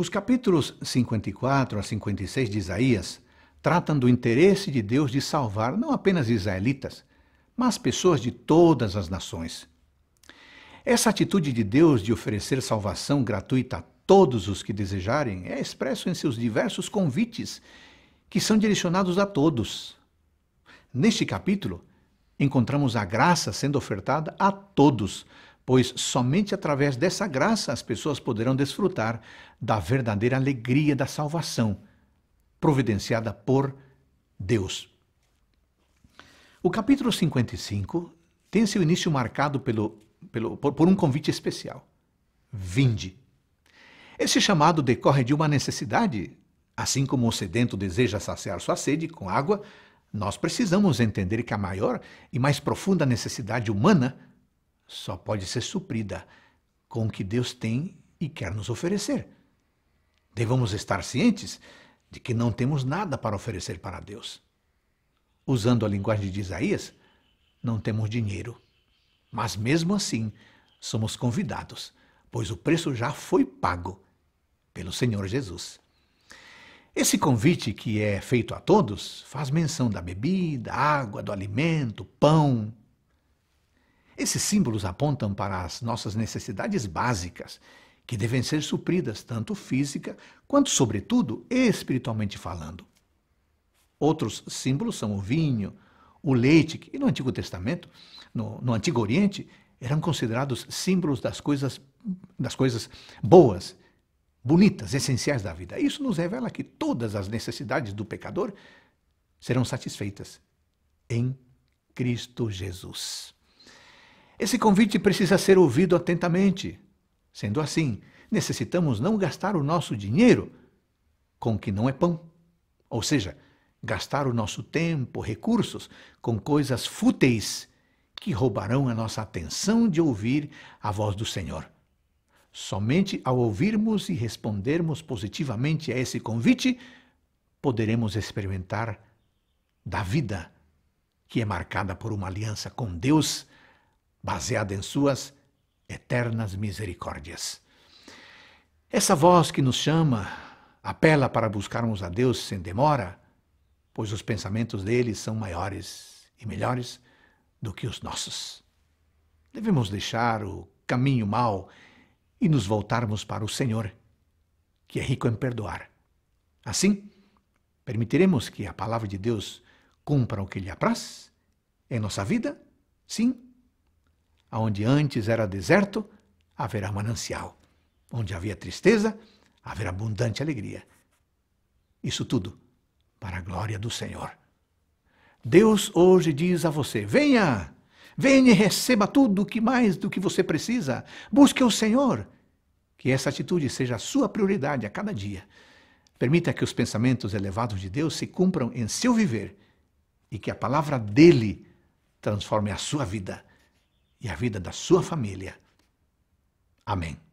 Os capítulos 54 a 56 de Isaías tratam do interesse de Deus de salvar não apenas israelitas, mas pessoas de todas as nações. Essa atitude de Deus de oferecer salvação gratuita a todos os que desejarem é expresso em seus diversos convites, que são direcionados a todos. Neste capítulo, encontramos a graça sendo ofertada a todos, pois somente através dessa graça as pessoas poderão desfrutar da verdadeira alegria da salvação, providenciada por Deus. O capítulo 55 tem seu início marcado pelo, pelo, por, por um convite especial: Vinde. Esse chamado decorre de uma necessidade. Assim como o sedento deseja saciar sua sede com água, nós precisamos entender que a maior e mais profunda necessidade humana só pode ser suprida com o que Deus tem e quer nos oferecer. Devemos estar cientes de que não temos nada para oferecer para Deus. Usando a linguagem de Isaías, não temos dinheiro. Mas mesmo assim, somos convidados, pois o preço já foi pago pelo Senhor Jesus. Esse convite que é feito a todos faz menção da bebida, água, do alimento, pão, esses símbolos apontam para as nossas necessidades básicas, que devem ser supridas tanto física quanto, sobretudo, espiritualmente falando. Outros símbolos são o vinho, o leite, que no Antigo Testamento, no, no Antigo Oriente, eram considerados símbolos das coisas, das coisas boas, bonitas, essenciais da vida. Isso nos revela que todas as necessidades do pecador serão satisfeitas em Cristo Jesus. Esse convite precisa ser ouvido atentamente. Sendo assim, necessitamos não gastar o nosso dinheiro com o que não é pão. Ou seja, gastar o nosso tempo, recursos com coisas fúteis que roubarão a nossa atenção de ouvir a voz do Senhor. Somente ao ouvirmos e respondermos positivamente a esse convite, poderemos experimentar da vida que é marcada por uma aliança com Deus baseada em suas eternas misericórdias. Essa voz que nos chama apela para buscarmos a Deus sem demora, pois os pensamentos dele são maiores e melhores do que os nossos. Devemos deixar o caminho mau e nos voltarmos para o Senhor, que é rico em perdoar. Assim, permitiremos que a palavra de Deus cumpra o que lhe apraz em nossa vida, sim Aonde antes era deserto, haverá manancial. Onde havia tristeza, haverá abundante alegria. Isso tudo para a glória do Senhor. Deus hoje diz a você: venha, venha e receba tudo que mais do que você precisa. Busque o Senhor. Que essa atitude seja a sua prioridade a cada dia. Permita que os pensamentos elevados de Deus se cumpram em seu viver e que a palavra dele transforme a sua vida e a vida da sua família. Amém.